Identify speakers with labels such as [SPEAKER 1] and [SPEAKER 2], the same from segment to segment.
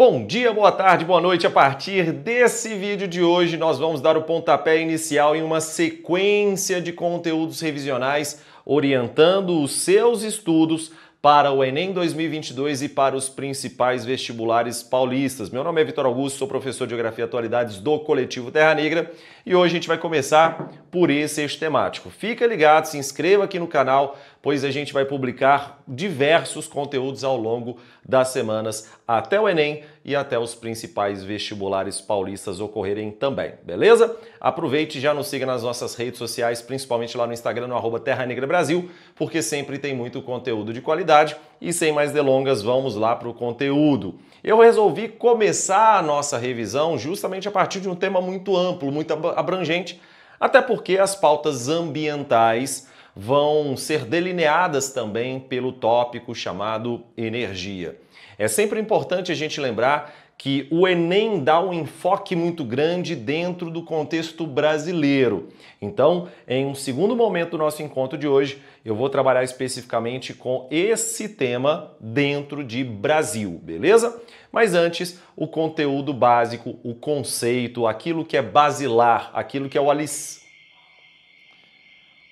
[SPEAKER 1] Bom dia, boa tarde, boa noite. A partir desse vídeo de hoje, nós vamos dar o pontapé inicial em uma sequência de conteúdos revisionais orientando os seus estudos para o Enem 2022 e para os principais vestibulares paulistas. Meu nome é Vitor Augusto, sou professor de Geografia e Atualidades do Coletivo Terra Negra e hoje a gente vai começar por esse eixo temático. Fica ligado, se inscreva aqui no canal pois a gente vai publicar diversos conteúdos ao longo das semanas até o Enem e até os principais vestibulares paulistas ocorrerem também, beleza? Aproveite e já nos siga nas nossas redes sociais, principalmente lá no Instagram, no arroba Terra Negra Brasil, porque sempre tem muito conteúdo de qualidade e sem mais delongas, vamos lá para o conteúdo. Eu resolvi começar a nossa revisão justamente a partir de um tema muito amplo, muito abrangente, até porque as pautas ambientais vão ser delineadas também pelo tópico chamado energia. É sempre importante a gente lembrar que o Enem dá um enfoque muito grande dentro do contexto brasileiro. Então, em um segundo momento do nosso encontro de hoje, eu vou trabalhar especificamente com esse tema dentro de Brasil, beleza? Mas antes, o conteúdo básico, o conceito, aquilo que é basilar, aquilo que é o alicerce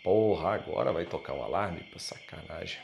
[SPEAKER 1] Porra, agora vai tocar o alarme? Pô, sacanagem.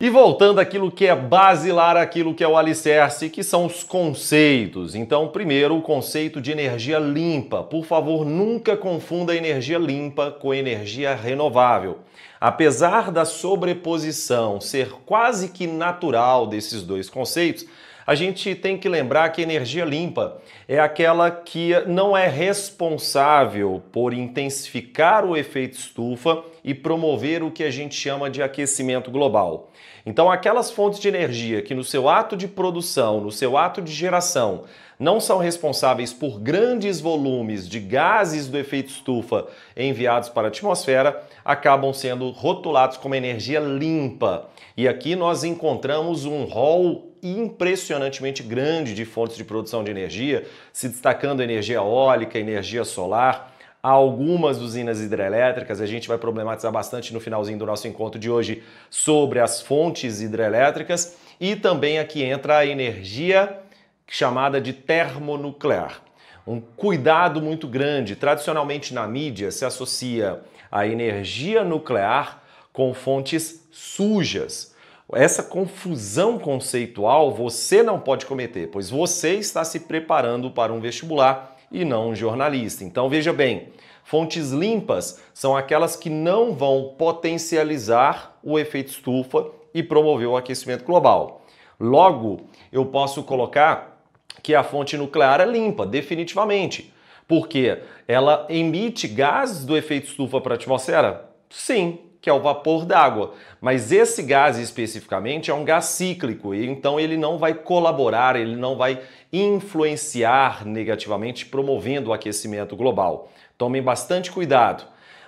[SPEAKER 1] E voltando àquilo que é basilar, aquilo que é o alicerce, que são os conceitos. Então, primeiro, o conceito de energia limpa. Por favor, nunca confunda energia limpa com energia renovável. Apesar da sobreposição ser quase que natural desses dois conceitos, a gente tem que lembrar que energia limpa é aquela que não é responsável por intensificar o efeito estufa e promover o que a gente chama de aquecimento global. Então, aquelas fontes de energia que no seu ato de produção, no seu ato de geração, não são responsáveis por grandes volumes de gases do efeito estufa enviados para a atmosfera, acabam sendo rotulados como energia limpa. E aqui nós encontramos um rol impressionantemente grande de fontes de produção de energia, se destacando energia eólica, energia solar, algumas usinas hidrelétricas. A gente vai problematizar bastante no finalzinho do nosso encontro de hoje sobre as fontes hidrelétricas e também aqui entra a energia chamada de termonuclear. Um cuidado muito grande. Tradicionalmente na mídia se associa a energia nuclear com fontes sujas. Essa confusão conceitual você não pode cometer, pois você está se preparando para um vestibular e não um jornalista. Então veja bem, fontes limpas são aquelas que não vão potencializar o efeito estufa e promover o aquecimento global. Logo, eu posso colocar que a fonte nuclear é limpa, definitivamente. Porque ela emite gases do efeito estufa para a atmosfera? Sim, que é o vapor d'água. Mas esse gás especificamente é um gás cíclico, e então ele não vai colaborar, ele não vai influenciar negativamente, promovendo o aquecimento global. Tomem bastante cuidado.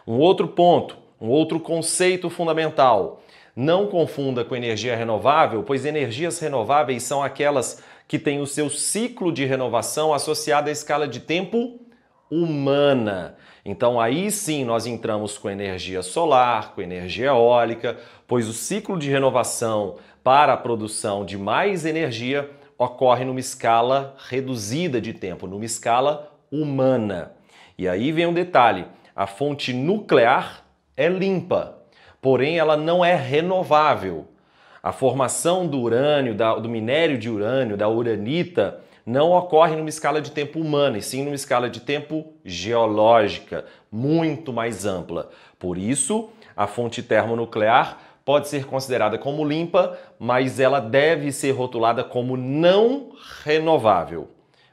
[SPEAKER 1] Um outro ponto, um outro conceito fundamental. Não confunda com energia renovável, pois energias renováveis são aquelas que têm o seu ciclo de renovação associado à escala de tempo humana. Então aí sim nós entramos com energia solar, com energia eólica, pois o ciclo de renovação para a produção de mais energia ocorre numa escala reduzida de tempo, numa escala humana. E aí vem um detalhe: a fonte nuclear é limpa, porém ela não é renovável. A formação do urânio, da, do minério de urânio, da uranita, não ocorre numa escala de tempo humana, e sim numa escala de tempo geológica, muito mais ampla. Por isso, a fonte termonuclear pode ser considerada como limpa, mas ela deve ser rotulada como não renovável.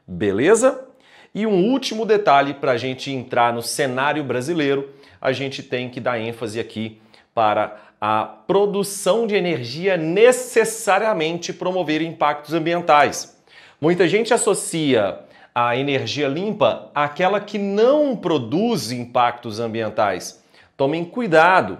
[SPEAKER 1] Beleza? E um último detalhe para a gente entrar no cenário brasileiro, a gente tem que dar ênfase aqui para a produção de energia necessariamente promover impactos ambientais. Muita gente associa a energia limpa àquela que não produz impactos ambientais. Tomem cuidado,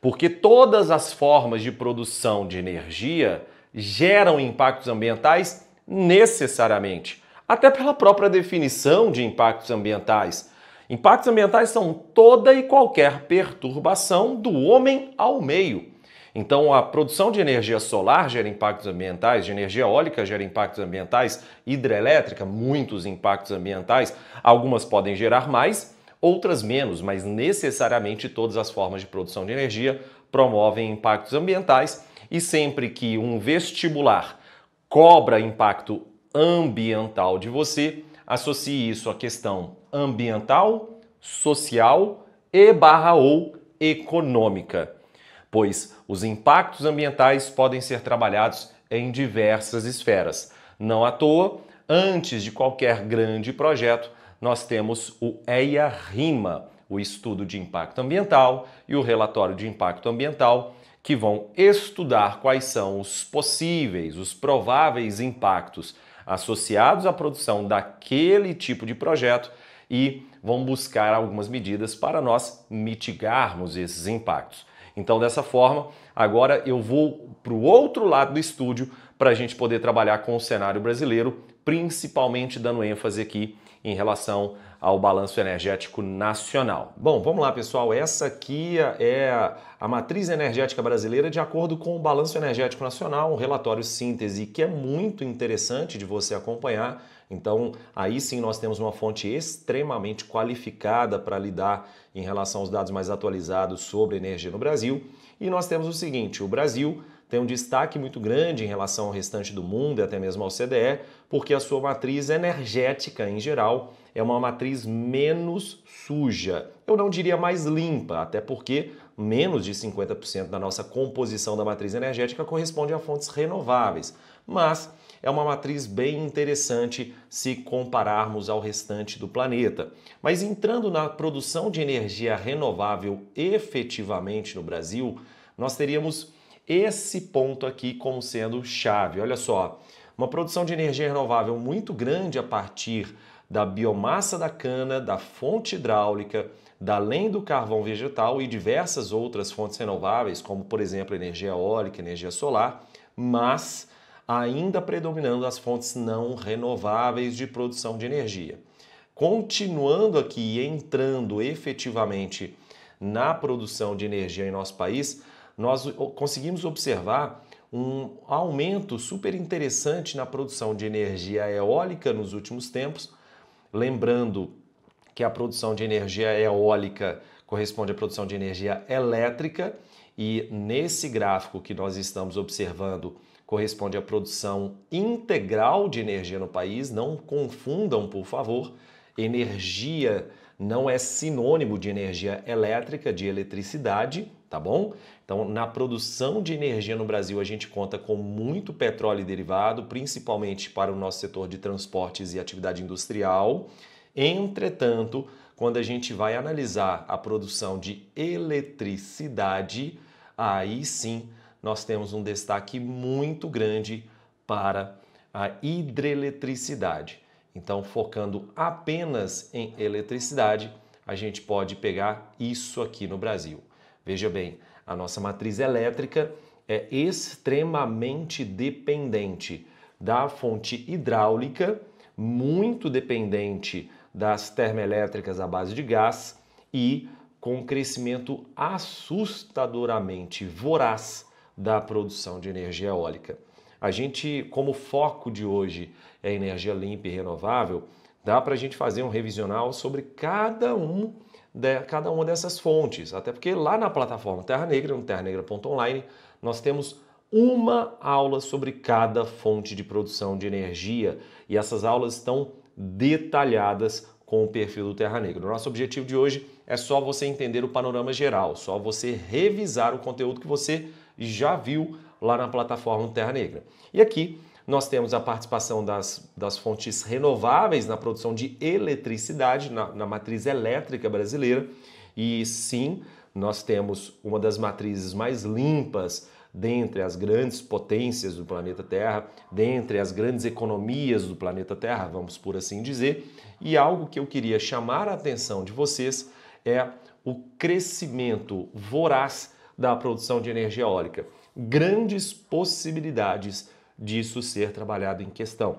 [SPEAKER 1] porque todas as formas de produção de energia geram impactos ambientais necessariamente, até pela própria definição de impactos ambientais. Impactos ambientais são toda e qualquer perturbação do homem ao meio então, a produção de energia solar gera impactos ambientais, de energia eólica gera impactos ambientais, hidrelétrica, muitos impactos ambientais. Algumas podem gerar mais, outras menos, mas necessariamente todas as formas de produção de energia promovem impactos ambientais e sempre que um vestibular cobra impacto ambiental de você, associe isso à questão ambiental, social e ou econômica pois os impactos ambientais podem ser trabalhados em diversas esferas. Não à toa, antes de qualquer grande projeto, nós temos o EIA-RIMA, o estudo de impacto ambiental e o relatório de impacto ambiental, que vão estudar quais são os possíveis, os prováveis impactos associados à produção daquele tipo de projeto e vão buscar algumas medidas para nós mitigarmos esses impactos. Então, dessa forma, agora eu vou para o outro lado do estúdio para a gente poder trabalhar com o cenário brasileiro, principalmente dando ênfase aqui em relação ao balanço energético nacional. Bom, vamos lá, pessoal. Essa aqui é a matriz energética brasileira de acordo com o balanço energético nacional, um relatório síntese que é muito interessante de você acompanhar. Então, aí sim nós temos uma fonte extremamente qualificada para lidar em relação aos dados mais atualizados sobre energia no Brasil. E nós temos o seguinte: o Brasil tem um destaque muito grande em relação ao restante do mundo e até mesmo ao CDE, porque a sua matriz energética em geral é uma matriz menos suja. Eu não diria mais limpa, até porque menos de 50% da nossa composição da matriz energética corresponde a fontes renováveis. Mas é uma matriz bem interessante se compararmos ao restante do planeta. Mas entrando na produção de energia renovável efetivamente no Brasil, nós teríamos esse ponto aqui como sendo chave. Olha só, uma produção de energia renovável muito grande a partir da biomassa da cana, da fonte hidráulica, da além do carvão vegetal e diversas outras fontes renováveis, como por exemplo energia eólica, energia solar, mas ainda predominando as fontes não renováveis de produção de energia. Continuando aqui entrando efetivamente na produção de energia em nosso país, nós conseguimos observar um aumento super interessante na produção de energia eólica nos últimos tempos. Lembrando que a produção de energia eólica corresponde à produção de energia elétrica e nesse gráfico que nós estamos observando corresponde à produção integral de energia no país. Não confundam, por favor, energia não é sinônimo de energia elétrica, de eletricidade tá bom? Então, na produção de energia no Brasil, a gente conta com muito petróleo e derivado, principalmente para o nosso setor de transportes e atividade industrial. Entretanto, quando a gente vai analisar a produção de eletricidade, aí sim nós temos um destaque muito grande para a hidroeletricidade. Então, focando apenas em eletricidade, a gente pode pegar isso aqui no Brasil. Veja bem, a nossa matriz elétrica é extremamente dependente da fonte hidráulica, muito dependente das termoelétricas à base de gás e com um crescimento assustadoramente voraz da produção de energia eólica. A gente, como foco de hoje é energia limpa e renovável, dá para a gente fazer um revisional sobre cada um de cada uma dessas fontes. Até porque lá na plataforma Terra Negra, no terranegra.online, nós temos uma aula sobre cada fonte de produção de energia e essas aulas estão detalhadas com o perfil do Terra Negra. O nosso objetivo de hoje é só você entender o panorama geral, só você revisar o conteúdo que você já viu lá na plataforma Terra Negra. E aqui nós temos a participação das, das fontes renováveis na produção de eletricidade, na, na matriz elétrica brasileira. E sim, nós temos uma das matrizes mais limpas dentre as grandes potências do planeta Terra, dentre as grandes economias do planeta Terra, vamos por assim dizer. E algo que eu queria chamar a atenção de vocês é o crescimento voraz da produção de energia eólica. Grandes possibilidades disso ser trabalhado em questão.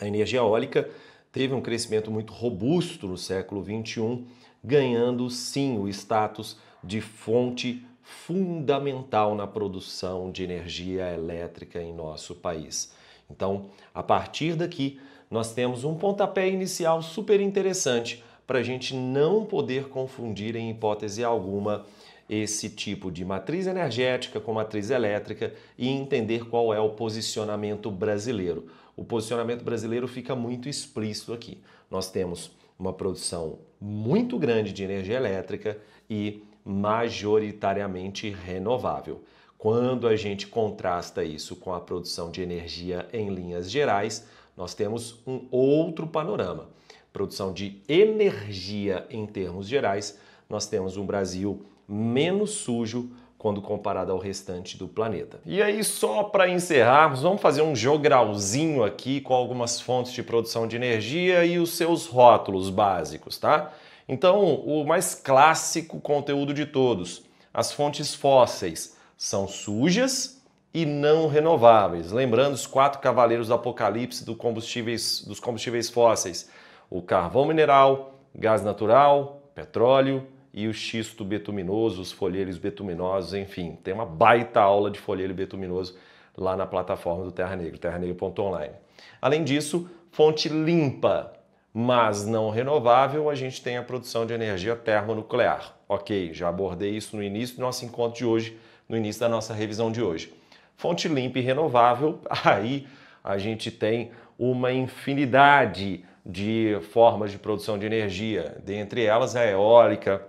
[SPEAKER 1] A energia eólica teve um crescimento muito robusto no século XXI, ganhando sim o status de fonte fundamental na produção de energia elétrica em nosso país. Então, a partir daqui, nós temos um pontapé inicial super interessante para a gente não poder confundir em hipótese alguma esse tipo de matriz energética com matriz elétrica e entender qual é o posicionamento brasileiro. O posicionamento brasileiro fica muito explícito aqui. Nós temos uma produção muito grande de energia elétrica e majoritariamente renovável. Quando a gente contrasta isso com a produção de energia em linhas gerais, nós temos um outro panorama. Produção de energia em termos gerais, nós temos um Brasil menos sujo quando comparado ao restante do planeta. E aí, só para encerrarmos, vamos fazer um jogralzinho aqui com algumas fontes de produção de energia e os seus rótulos básicos, tá? Então, o mais clássico conteúdo de todos, as fontes fósseis são sujas e não renováveis. Lembrando os quatro cavaleiros do apocalipse do combustíveis, dos combustíveis fósseis: o carvão mineral, gás natural, petróleo e o xisto betuminoso, os folhelhos betuminosos, enfim. Tem uma baita aula de folhelho betuminoso lá na plataforma do Terra Negro, terranegro.online. Além disso, fonte limpa, mas não renovável, a gente tem a produção de energia termonuclear. Ok, já abordei isso no início do nosso encontro de hoje, no início da nossa revisão de hoje. Fonte limpa e renovável, aí a gente tem uma infinidade de formas de produção de energia, dentre elas a eólica,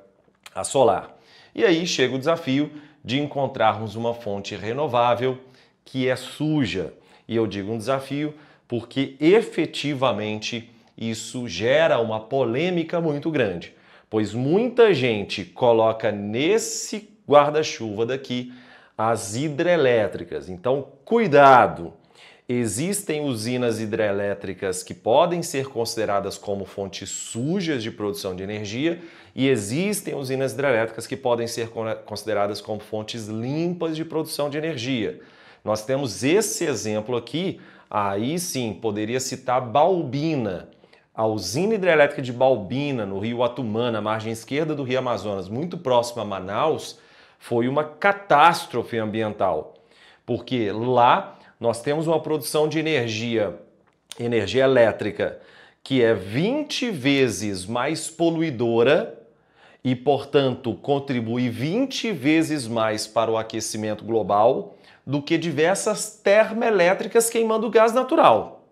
[SPEAKER 1] a solar. E aí chega o desafio de encontrarmos uma fonte renovável que é suja. E eu digo um desafio porque efetivamente isso gera uma polêmica muito grande, pois muita gente coloca nesse guarda-chuva daqui as hidrelétricas. Então, cuidado! Existem usinas hidrelétricas que podem ser consideradas como fontes sujas de produção de energia e existem usinas hidrelétricas que podem ser consideradas como fontes limpas de produção de energia. Nós temos esse exemplo aqui, aí sim poderia citar Balbina, a usina hidrelétrica de Balbina, no rio Atumã, na margem esquerda do rio Amazonas, muito próximo a Manaus, foi uma catástrofe ambiental, porque lá nós temos uma produção de energia, energia elétrica, que é 20 vezes mais poluidora e, portanto, contribui 20 vezes mais para o aquecimento global do que diversas termoelétricas queimando gás natural.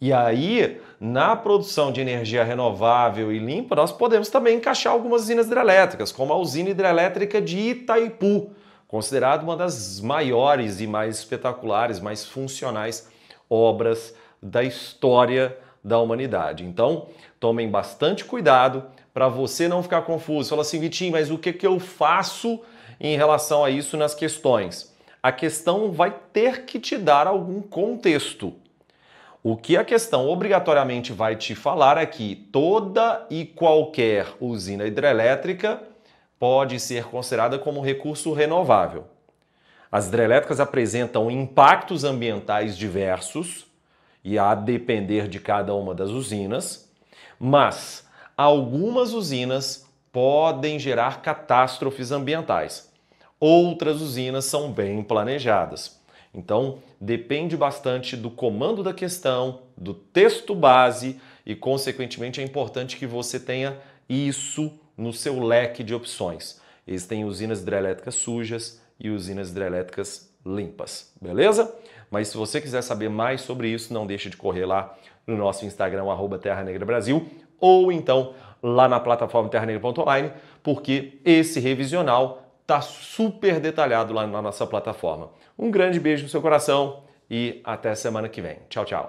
[SPEAKER 1] E aí, na produção de energia renovável e limpa, nós podemos também encaixar algumas usinas hidrelétricas, como a usina hidrelétrica de Itaipu, considerado uma das maiores e mais espetaculares, mais funcionais obras da história da humanidade. Então, tomem bastante cuidado para você não ficar confuso. Fala assim, Vitinho, mas o que, que eu faço em relação a isso nas questões? A questão vai ter que te dar algum contexto. O que a questão obrigatoriamente vai te falar é que toda e qualquer usina hidrelétrica pode ser considerada como recurso renovável. As hidrelétricas apresentam impactos ambientais diversos e a depender de cada uma das usinas, mas algumas usinas podem gerar catástrofes ambientais. Outras usinas são bem planejadas. Então, depende bastante do comando da questão, do texto base e, consequentemente, é importante que você tenha isso no seu leque de opções. Existem usinas hidrelétricas sujas e usinas hidrelétricas limpas, beleza? Mas se você quiser saber mais sobre isso, não deixe de correr lá no nosso Instagram, arroba Terra Negra Brasil, ou então lá na plataforma terranegra.online, porque esse revisional tá super detalhado lá na nossa plataforma. Um grande beijo no seu coração e até semana que vem. Tchau, tchau.